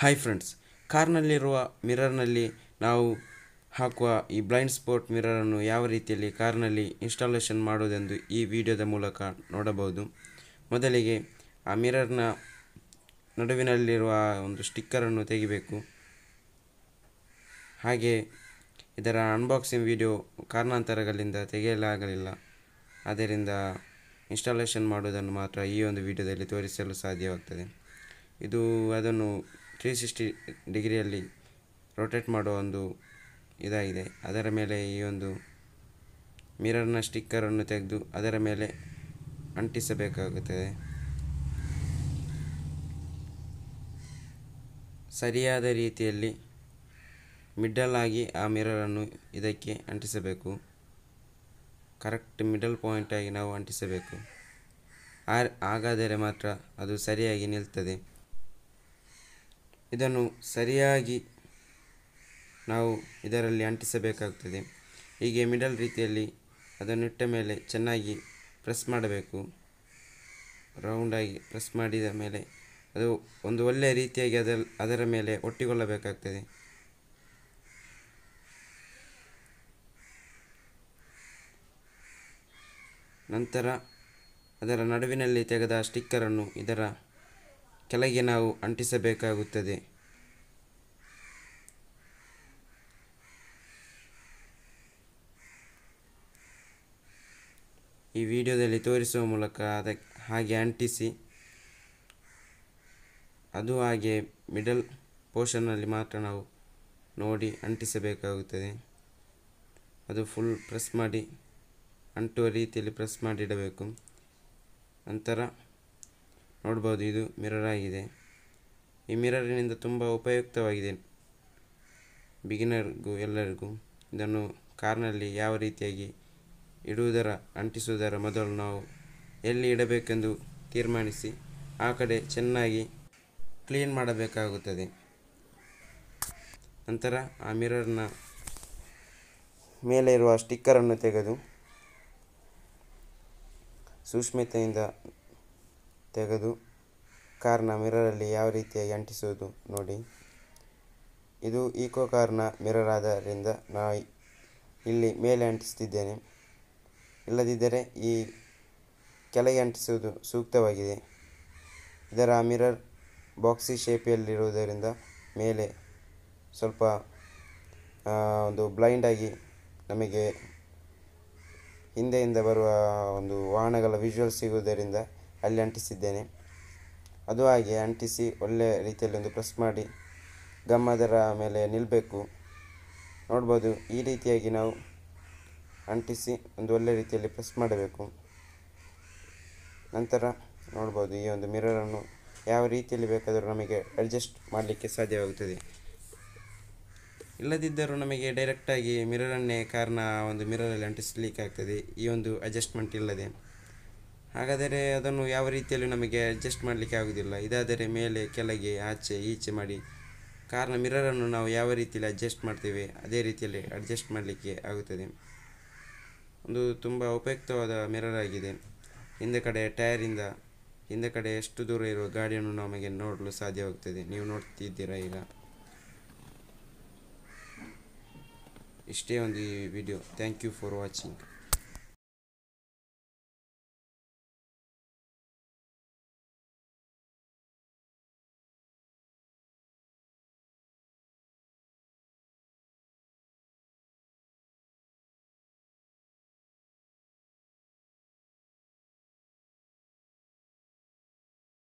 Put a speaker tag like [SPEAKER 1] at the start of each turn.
[SPEAKER 1] hi friends ಕಾರ್ನಲ್ಲಿರುವ ಮಿರರ್ನಲ್ಲಿ ನಾವು ಹಾಕುವ ಈ ಬ್ಲೈಂಡ್ ಸ್ಪಾಟ್ ಮಿರರನ್ನು ಯಾವ ರೀತಿಯಲ್ಲಿ ಕಾರ್ನಲ್ಲಿ ಇನ್ಸ್ಟಾಲೇಷನ್ ಮಾಡೋದೆಂದು ಈ ವಿಡಿಯೋದ ಮೂಲಕ ನೋಡಬಹುದು ಮೊದಲಿಗೆ ಆ ಮಿರರ್ನ ನಡುವಿನಲ್ಲಿರುವ ಒಂದು ಸ್ಟಿಕ್ಕರನ್ನು ತೆಗಿಬೇಕು ಹಾಗೆ ಇದರ ಅನ್ಬಾಕ್ಸಿಂಗ್ ವಿಡಿಯೋ ಕಾರಣಾಂತರಗಳಿಂದ ತೆಗೆಯಲಾಗಲಿಲ್ಲ ಆದ್ದರಿಂದ ಇನ್ಸ್ಟಾಲೇಷನ್ ಮಾಡುವುದನ್ನು ಮಾತ್ರ ಈ ಒಂದು ವಿಡಿಯೋದಲ್ಲಿ ತೋರಿಸಲು ಸಾಧ್ಯವಾಗ್ತದೆ ಇದು ಅದನ್ನು ತ್ರೀ ಸಿಕ್ಸ್ಟಿ ಡಿಗ್ರಿಯಲ್ಲಿ ರೊಟೇಟ್ ಮಾಡೋ ಒಂದು ಇದಾಗಿದೆ ಅದರ ಮೇಲೆ ಈ ಒಂದು ಮಿರರ್ನ ಸ್ಟಿಕ್ಕರನ್ನು ತೆಗೆದು ಅದರ ಮೇಲೆ ಅಂಟಿಸಬೇಕಾಗುತ್ತದೆ ಸರಿಯಾದ ರೀತಿಯಲ್ಲಿ ಮಿಡಲ್ ಆಗಿ ಆ ಮಿರರನ್ನು ಇದಕ್ಕೆ ಅಂಟಿಸಬೇಕು ಕರೆಕ್ಟ್ ಮಿಡಲ್ ಪಾಯಿಂಟಾಗಿ ನಾವು ಅಂಟಿಸಬೇಕು ಹಾಗಾದರೆ ಮಾತ್ರ ಅದು ಸರಿಯಾಗಿ ನಿಲ್ತದೆ ಇದನ್ನು ಸರಿಯಾಗಿ ನಾವು ಇದರಲ್ಲಿ ಅಂಟಿಸಬೇಕಾಗ್ತದೆ ಹೀಗೆ ಮಿಡಲ್ ರೀತಿಯಲ್ಲಿ ಅದನ್ನು ಇಟ್ಟ ಮೇಲೆ ಚೆನ್ನಾಗಿ ಪ್ರೆಸ್ ಮಾಡಬೇಕು ರೌಂಡಾಗಿ ಪ್ರೆಸ್ ಮಾಡಿದ ಮೇಲೆ ಅದು ಒಂದು ಒಳ್ಳೆಯ ರೀತಿಯಾಗಿ ಅದರ ಅದರ ಮೇಲೆ ಒಟ್ಟಿಕೊಳ್ಳಬೇಕಾಗ್ತದೆ ನಂತರ ಅದರ ನಡುವಿನಲ್ಲಿ ತೆಗೆದ ಸ್ಟಿಕ್ಕರನ್ನು ಇದರ ಕೆಳಗೆ ನಾವು ಅಂಟಿಸಬೇಕಾಗುತ್ತದೆ ಈ ವಿಡಿಯೋದಲ್ಲಿ ತೋರಿಸುವ ಮೂಲಕ ಅದಕ್ಕೆ ಹಾಗೆ ಅಂಟಿಸಿ ಅದು ಹಾಗೆ ಮಿಡಲ್ ಪೋರ್ಷನ್ನಲ್ಲಿ ಮಾತ್ರ ನಾವು ನೋಡಿ ಅಂಟಿಸಬೇಕಾಗುತ್ತದೆ ಅದು ಫುಲ್ ಪ್ರೆಸ್ ಮಾಡಿ ಅಂಟುವ ರೀತಿಯಲ್ಲಿ ಪ್ರೆಸ್ ಮಾಡಿಡಬೇಕು ನಂತರ ನೋಡ್ಬೋದು ಇದು ಮಿರರ್ ಆಗಿದೆ ಈ ಮಿರರಿನಿಂದ ತುಂಬ ಉಪಯುಕ್ತವಾಗಿದೆ ಬಿಗಿನರ್ಗೂ ಎಲ್ಲರಿಗೂ ಇದನ್ನು ಕಾರ್ನಲ್ಲಿ ಯಾವ ರೀತಿಯಾಗಿ ಇಡುವುದರ ಅಂಟಿಸುವುದರ ಮೊದಲು ನಾವು ಎಲ್ಲಿ ಇಡಬೇಕೆಂದು ತೀರ್ಮಾನಿಸಿ ಆ ಕಡೆ ಚೆನ್ನಾಗಿ ಕ್ಲೀನ್ ಮಾಡಬೇಕಾಗುತ್ತದೆ ನಂತರ ಆ ಮಿರರ್ನ ಮೇಲೆ ಇರುವ ಸ್ಟಿಕ್ಕರನ್ನು ತೆಗೆದು ಸೂಕ್ಷ್ಮತೆಯಿಂದ ತೆಗೆದು ಕಾರ್ನ ಮಿರರಲ್ಲಿ ಯಾವ ರೀತಿಯಾಗಿ ಅಂಟಿಸುವುದು ನೋಡಿ ಇದು ಈಕೋ ಕಾರ್ನ ಮಿರರ್ ಆದ್ದರಿಂದ ನಾನು ಇಲ್ಲಿ ಮೇಲೆ ಅಂಟಿಸ್ತಿದ್ದೇನೆ ಇಲ್ಲದಿದ್ದರೆ ಈ ಕೆಳಗೆ ಅಂಟಿಸುವುದು ಸೂಕ್ತವಾಗಿದೆ ಇದರ ಮಿರರ್ ಬಾಕ್ಸಿ ಶೇಪಿಯಲ್ಲಿರುವುದರಿಂದ ಮೇಲೆ ಸ್ವಲ್ಪ ಒಂದು ಬ್ಲೈಂಡಾಗಿ ನಮಗೆ ಹಿಂದೆಯಿಂದ ಬರುವ ಒಂದು ವಾಹನಗಳ ವಿಜುವಲ್ ಸಿಗುವುದರಿಂದ ಅಲ್ಲಿ ಅಂಟಿಸಿದ್ದೇನೆ ಅದು ಹಾಗೆ ಅಂಟಿಸಿ ಒಳ್ಳೆಯ ರೀತಿಯಲ್ಲಿ ಒಂದು ಪ್ರೆಸ್ ಮಾಡಿ ಗಮ್ ಅದರ ಮೇಲೆ ನಿಲ್ಲಬೇಕು ನೋಡ್ಬೋದು ಈ ರೀತಿಯಾಗಿ ನಾವು ಅಂಟಿಸಿ ಒಂದು ಒಳ್ಳೆ ರೀತಿಯಲ್ಲಿ ಪ್ರೆಸ್ ಮಾಡಬೇಕು ನಂತರ ನೋಡ್ಬೋದು ಈ ಒಂದು ಮಿರರನ್ನು ಯಾವ ರೀತಿಯಲ್ಲಿ ಬೇಕಾದರೂ ನಮಗೆ ಅಡ್ಜಸ್ಟ್ ಮಾಡಲಿಕ್ಕೆ ಸಾಧ್ಯವಾಗುತ್ತದೆ ಇಲ್ಲದಿದ್ದರೂ ನಮಗೆ ಡೈರೆಕ್ಟಾಗಿ ಮಿರರನ್ನೇ ಕಾರಣ ಒಂದು ಮಿರರಲ್ಲಿ ಅಂಟಿಸಲಿಕ್ಕೆ ಆಗ್ತದೆ ಈ ಒಂದು ಅಡ್ಜಸ್ಟ್ಮೆಂಟ್ ಇಲ್ಲದೆ ಹಾಗಾದರೆ ಅದನ್ನು ಯಾವ ರೀತಿಯಲ್ಲಿ ನಮಗೆ ಅಡ್ಜಸ್ಟ್ ಮಾಡಲಿಕ್ಕೆ ಆಗುವುದಿಲ್ಲ ಇದಾದರೆ ಮೇಲೆ ಕೆಳಗೆ ಆಚೆ ಈಚೆ ಮಾಡಿ ಕಾರ್ನ ಮಿರರನ್ನು ನಾವು ಯಾವ ರೀತಿಯಲ್ಲಿ ಅಡ್ಜಸ್ಟ್ ಮಾಡ್ತೇವೆ ಅದೇ ರೀತಿಯಲ್ಲಿ ಅಡ್ಜಸ್ಟ್ ಮಾಡಲಿಕ್ಕೆ ಆಗುತ್ತದೆ ಒಂದು ತುಂಬ ಉಪಯುಕ್ತವಾದ ಮಿರರ್ ಆಗಿದೆ ಹಿಂದೆ ಕಡೆ ಟಯರಿಂದ ಹಿಂದೆ ಕಡೆ ಎಷ್ಟು ದೂರ ಇರುವ ಗಾಡಿಯನ್ನು ನಮಗೆ ನೋಡಲು ಸಾಧ್ಯವಾಗುತ್ತದೆ ನೀವು ನೋಡ್ತಿದ್ದೀರಾ ಈಗ ಇಷ್ಟೇ ಒಂದು ಈ video thank you for watching